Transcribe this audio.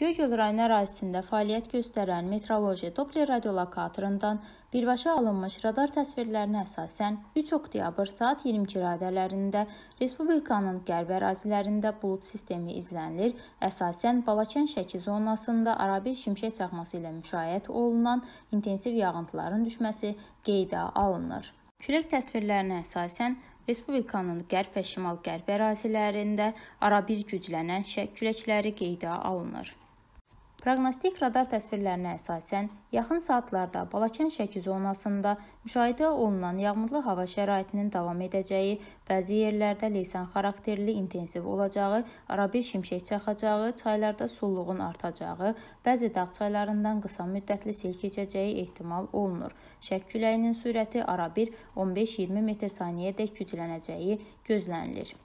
Göygöl rayonu ərazisində fəaliyyət göstərən metroloji Doppler radiolokatorundan birbaşa alınmış radar təsvirlərinə əsasən 3 oktyabr saat 22 radələrində respublikanın qərb ərazilərində bulud sistemi izlənilir. Əsasən Balakən-Şəki zonasında arabir şimşək çaxması ilə müşayiət olunan intensiv yağıntıların düşməsi qeydə alınır. Külək təsvirlərinə əsasən Respublikanın qərb və şimal-qərb ərazilərində arabir güclənən şək küləkləri qeydə alınır. Proqnostik radar təsvirlərinə əsasən yaxın saatlarda Balakən-Şəki zonasında müşahidə olunan yağmurlu hava şəraitinin davam edəcəyi, bəzi yerlərdə leysan xarakterli intensiv olacağı, arabir şimşək çaxacağı, çaylarda sulluğun artacağı, bəzi dağ çaylarından qısa müddətli sel keçəcəyi ehtimal olunur. Şək küləyinin sürəti arabir 15-20 metr saniyədək güclənəcəyi gözlənilir.